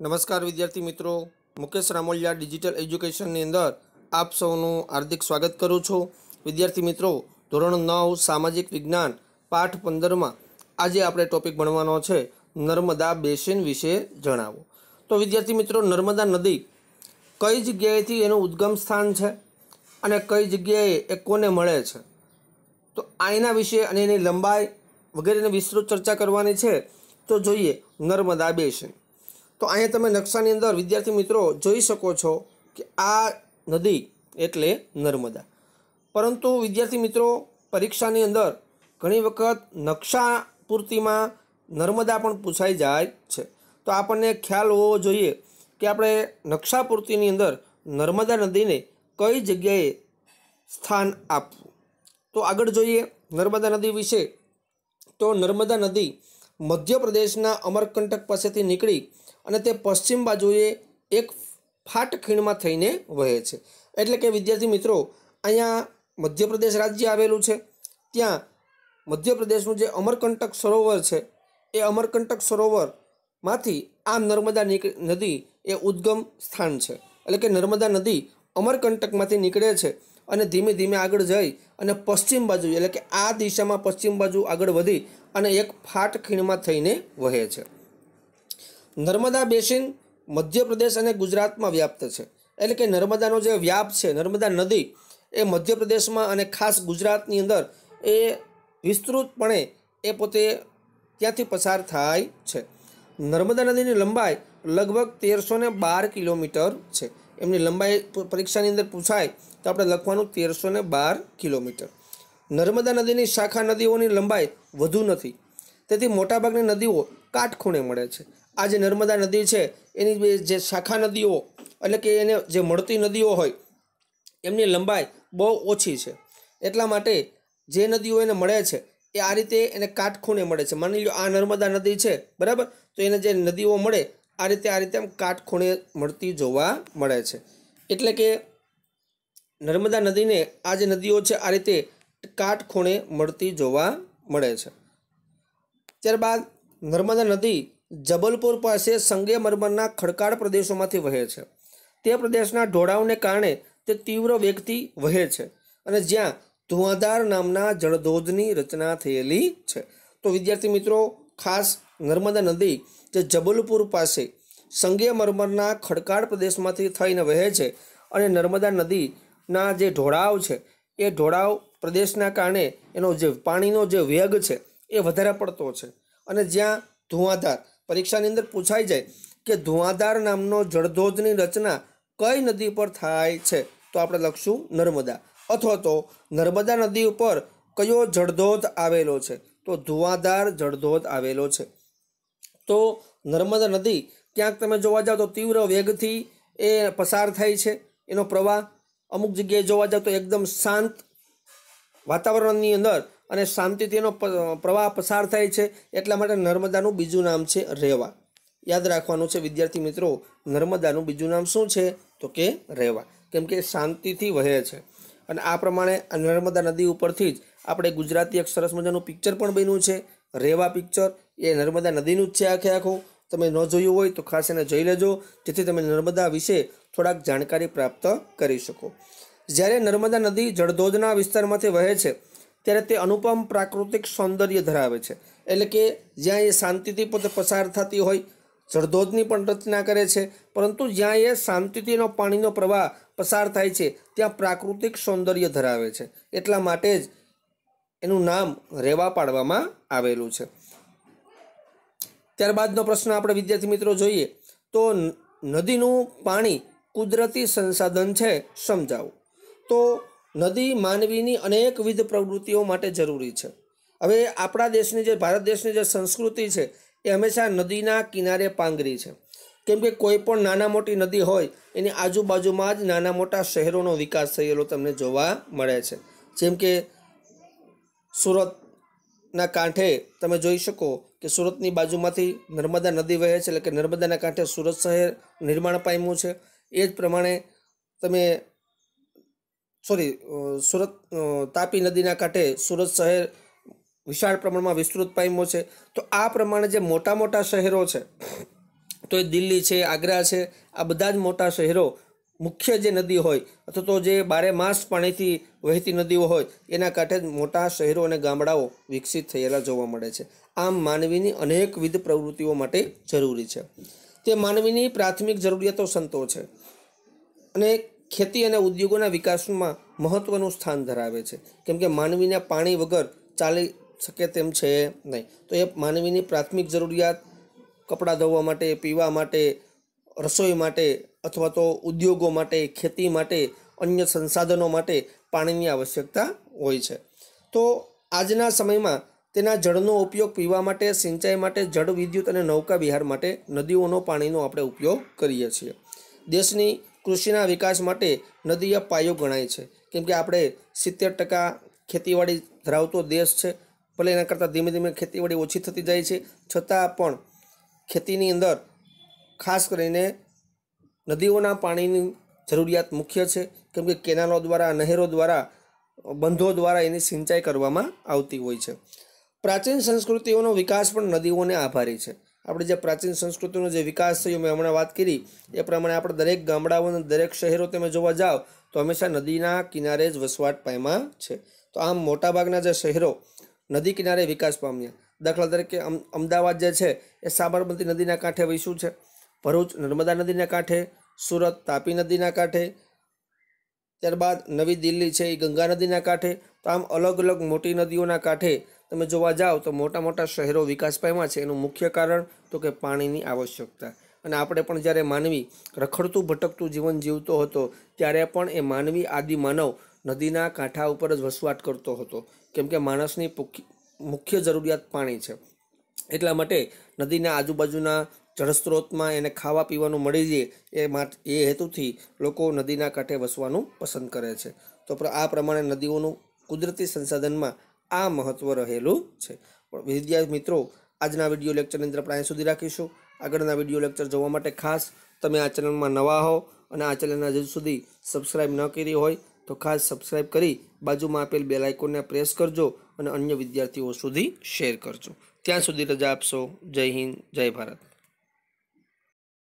નમસ્કાર વિદ્યાર્થી મિત્રો મુકેશ રામોલિયા ડિજિટલ એજ્યુકેશનની અંદર આપ સૌનું હાર્દિક સ્વાગત કરું છું વિદ્યાર્થી મિત્રો ધોરણ નવ સામાજિક વિજ્ઞાન પાઠ પંદરમાં આજે આપણે ટોપિક ભણવાનો છે નર્મદા બેસિન વિશે જણાવો તો વિદ્યાર્થી મિત્રો નર્મદા નદી કઈ જગ્યાએથી એનું ઉદ્ગમ સ્થાન છે અને કઈ જગ્યાએ એ કોને મળે છે તો આના વિશે અને એની લંબાઈ વગેરેની વિસ્તૃત ચર્ચા કરવાની છે તો જોઈએ નર્મદા બેસિન તો અહીંયા તમે નકશાની અંદર વિદ્યાર્થી મિત્રો જોઈ શકો છો કે આ નદી એટલે નર્મદા પરંતુ વિદ્યાર્થી મિત્રો પરીક્ષાની અંદર ઘણી વખત નકશા પૂર્તિમાં નર્મદા પણ પૂછાઈ જાય છે તો આપણને ખ્યાલ હોવો જોઈએ કે આપણે નકશા પૂર્તિની અંદર નર્મદા નદીને કઈ જગ્યાએ સ્થાન આપવું તો આગળ જોઈએ નર્મદા નદી વિશે તો નર્મદા નદી મધ્યપ્રદેશના અમરકંટક પાસેથી નીકળી અને તે પશ્ચિમ બાજુએ એક ફાટ ખીણમાં થઈને વહે છે એટલે કે વિદ્યાર્થી મિત્રો અહીંયા મધ્યપ્રદેશ રાજ્ય આવેલું છે ત્યાં મધ્યપ્રદેશનું જે અમરકંટક સરોવર છે એ અમરકંટક સરોવરમાંથી આ નર્મદા નદી એ ઉદ્ગમ સ્થાન છે એટલે કે નર્મદા નદી અમરકંટકમાંથી નીકળે છે અને ધીમે ધીમે આગળ જઈ અને પશ્ચિમ બાજુ એટલે કે આ દિશામાં પશ્ચિમ બાજુ આગળ વધી અને એક ફાટ ખીણમાં થઈને વહે છે નર્મદા બેસિન મધ્યપ્રદેશ અને ગુજરાતમાં વ્યાપ્ત છે એટલે કે નર્મદાનો જે વ્યાપ છે નર્મદા નદી એ મધ્યપ્રદેશમાં અને ખાસ ગુજરાતની અંદર એ વિસ્તૃતપણે એ પોતે ત્યાંથી પસાર થાય છે નર્મદા નદીની લંબાઈ લગભગ તેરસો બાર કિલોમીટર છે એમની લંબાઈ પરીક્ષાની અંદર પૂછાય તો આપણે લખવાનું તેરસો ને બાર કિલોમીટર નર્મદા નદીની શાખા નદીઓની લંબાઈ વધુ નથી તેથી મોટાભાગની નદીઓ કાટખૂણે મળે છે આ જે નર્મદા નદી છે એની જે શાખા નદીઓ એટલે કે એને જે મળતી નદીઓ હોય એમની લંબાઈ બહુ ઓછી છે એટલા માટે જે નદીઓ એને મળે છે એ આ રીતે એને કાટખૂણે મળે છે માની લો આ નર્મદા નદી છે બરાબર તો એને જે નદીઓ મળે આ રીતે આ રીતે આમ કાટખૂણે મળતી જોવા મળે છે એટલે કે નર્મદા નદીને આ જે નદીઓ છે આ રીતે કાટખૂણે મળતી જોવા મળે છે ત્યારબાદ નર્મદા નદી જબલપુર પાસે સંગેમરમરના ખડકાળ પ્રદેશોમાંથી વહે છે તે પ્રદેશના ઢોળાવને કારણે તે તીવ્ર વેગથી વહે છે અને જ્યાં ધુઆધાર નામના જળધોધની રચના થયેલી છે તો વિદ્યાર્થી મિત્રો ખાસ નર્મદા નદી જે જબલપુર પાસે સંગેમરમરના ખડકાળ પ્રદેશમાંથી થઈને વહે છે અને નર્મદા નદી ના જે ઢોળાવ છે એ ઢોળાવ પ્રદેશના કારણે એનો જે પાણીનો જે વેગ છે એ વધારે પડતો છે અને જ્યાં ધુઆધાર પરીક્ષાની અંદર પૂછાઈ જાય કે ધુઆધાર નામનો જળધોધની રચના કઈ નદી પર થાય છે તો આપણે લખશું નર્મદા અથવા તો નર્મદા નદી ઉપર કયો જળધોધ આવેલો છે તો ધુઆધાર જળધોધ આવેલો છે તો નર્મદા નદી ક્યાંક તમે જોવા જાઓ તો તીવ્ર વેગથી એ પસાર થાય છે એનો પ્રવાહ અમુક જગ્યાએ જોવા જાવ તો એકદમ શાંત વાતાવરણની અંદર અને શાંતિથી એનો પ્રવાહ પસાર થાય છે એટલા માટે નર્મદાનું બીજું નામ છે રેવા યાદ રાખવાનું છે વિદ્યાર્થી મિત્રો નર્મદાનું બીજું નામ શું છે તો કે રહેવા કેમ કે શાંતિથી વહે છે અને આ પ્રમાણે આ નર્મદા નદી ઉપરથી જ આપણે ગુજરાતી એક સરસ મજાનું પિક્ચર પણ બન્યું છે રેવા પિક્ચર એ નર્મદા નદીનું જ છે આખે આખું તમે ન જોયું હોય તો ખાસ એને જોઈ લેજો જેથી તમે નર્મદા વિશે થોડાક જાણકારી પ્રાપ્ત કરી શકો જ્યારે નર્મદા નદી જળધોધના વિસ્તારમાંથી વહે છે ત્યારે તે અનુપમ પ્રાકૃતિક સૌંદર્ય ધરાવે છે એટલે કે જ્યાં એ શાંતિથી પોતે પસાર થતી હોય જળધોધની પણ રચના કરે છે પરંતુ જ્યાં એ શાંતિથીનો પાણીનો પ્રવાહ પસાર થાય છે ત્યાં પ્રાકૃતિક સૌંદર્ય ધરાવે છે એટલા માટે જ એનું નામ રેવા પાડવામાં આવેલું છે ત્યારબાદનો પ્રશ્ન આપણે વિદ્યાર્થી મિત્રો જોઈએ તો નદીનું પાણી કુદરતી સંસાધન છે સમજાવો તો નદી માનવીની અનેકવિધ પ્રવૃત્તિઓ માટે જરૂરી છે હવે આપણા દેશની જે ભારત દેશની જે સંસ્કૃતિ છે એ હંમેશા નદીના કિનારે પાંગરી છે કેમ કે કોઈ પણ નાના મોટી નદી હોય એની આજુબાજુમાં જ નાના મોટા શહેરોનો વિકાસ થયેલો તમને જોવા મળે છે જેમ કે સુરત ના કાંઠે તમે જોઈ શકો કે સુરતની બાજુમાંથી નર્મદા નદી વહે છે એટલે કે નર્મદાના કાંઠે સુરત શહેર નિર્માણ પામ્યું છે એ જ પ્રમાણે તમે સોરી સુરત તાપી નદીના કાંઠે સુરત શહેર વિશાળ પ્રમાણમાં વિસ્તૃત પામ્યો છે તો આ પ્રમાણે જે મોટા મોટા શહેરો છે તો એ દિલ્હી છે આગ્રા છે આ બધા જ મોટા શહેરો મુખ્ય જે નદી હોય અથવા તો જે બારે માસ પાણીથી વહેતી નદીઓ હોય એના કાંઠે મોટા શહેરો અને ગામડાઓ વિકસિત થયેલા જોવા મળે છે આમ માનવીની અનેકવિધ પ્રવૃત્તિઓ માટે જરૂરી છે તે માનવીની પ્રાથમિક જરૂરિયાતો સંતો છે અને ખેતી અને ઉદ્યોગોના વિકાસમાં મહત્ત્વનું સ્થાન ધરાવે છે કેમકે કે માનવીને પાણી વગર ચાલી શકે તેમ છે નહીં તો એ માનવીની પ્રાથમિક જરૂરિયાત કપડાં ધોવા માટે પીવા માટે રસોઈ માટે અથવા તો ઉદ્યોગો માટે ખેતી માટે અન્ય સંસાધનો માટે પાણીની આવશ્યકતા હોય છે તો આજના સમયમાં તેના જળનો ઉપયોગ પીવા માટે સિંચાઈ માટે જળ વિદ્યુત અને નૌકા વિહાર માટે નદીઓનો પાણીનો આપણે ઉપયોગ કરીએ છીએ દેશની કૃષિના વિકાસ માટે નદી પાયો ગણાય છે કેમ કે આપણે સિત્તેર ટકા ખેતીવાડી ધરાવતો દેશ છે ભલે એના કરતાં ધીમે ધીમે ખેતીવાડી ઓછી થતી જાય છે છતાં પણ ખેતીની અંદર ખાસ કરીને નદીઓના પાણીની જરૂરિયાત મુખ્ય છે કેમ કે કેનાલો દ્વારા નહેરો દ્વારા બંધો દ્વારા એની સિંચાઈ કરવામાં આવતી હોય છે પ્રાચીન સંસ્કૃતિઓનો વિકાસ પણ નદીઓને આભારી છે આપણે જે પ્રાચીન સંસ્કૃતિનો જે વિકાસ થયો મેં હમણાં વાત કરી એ પ્રમાણે આપણે દરેક ગામડાઓ અને દરેક શહેરો તમે જોવા જાઓ તો હંમેશા નદીના કિનારે જ વસવાટ પામ્યા છે તો આમ મોટાભાગના જે શહેરો નદી કિનારે વિકાસ પામ્યા દાખલા તરીકે અમદાવાદ જે છે એ સાબરમતી નદીના કાંઠે વસ્યું છે ભરૂચ નર્મદા નદીના કાંઠે સુરત તાપી નદીના કાંઠે ત્યારબાદ નવી દિલ્હી છે એ ગંગા નદીના કાંઠે તો આમ અલગ અલગ મોટી નદીઓના કાંઠે તમે જોવા જાઓ તો મોટા મોટા શહેરો વિકાસ પામ્યા છે એનું મુખ્ય કારણ તો કે પાણીની આવશ્યકતા અને આપણે પણ જ્યારે માનવી રખડતું ભટકતું જીવન જીવતો હતો ત્યારે પણ એ માનવી આદિ માનવ નદીના કાંઠા ઉપર જ વસવાટ કરતો હતો કેમકે કે માણસની મુખ્ય જરૂરિયાત પાણી છે એટલા માટે નદીના આજુબાજુના જળસ્ત્રોતમાં એને ખાવા પીવાનું મળી જાય એ માટે એ હેતુથી લોકો નદીના કાંઠે વસવાનું પસંદ કરે છે તો આ પ્રમાણે નદીઓનું કુદરતી સંસાધનમાં આ મહત્ત્વ રહેલું છે વિદ્યાર્થી મિત્રો આજના વિડીયો લેક્ચરની અંદર આપણે સુધી રાખીશું આગળના વિડીયો લેક્ચર જોવા માટે ખાસ તમે આ ચેનલમાં નવા હો અને આ ચેનલને હજુ સુધી સબસ્ક્રાઈબ ન કરી હોય તો ખાસ સબસ્ક્રાઈબ કરી બાજુમાં આપેલ બે આઇકોનને પ્રેસ કરજો અને અન્ય વિદ્યાર્થીઓ સુધી શેર કરજો ત્યાં સુધી રજા આપશો જય હિન્દ જય ભારત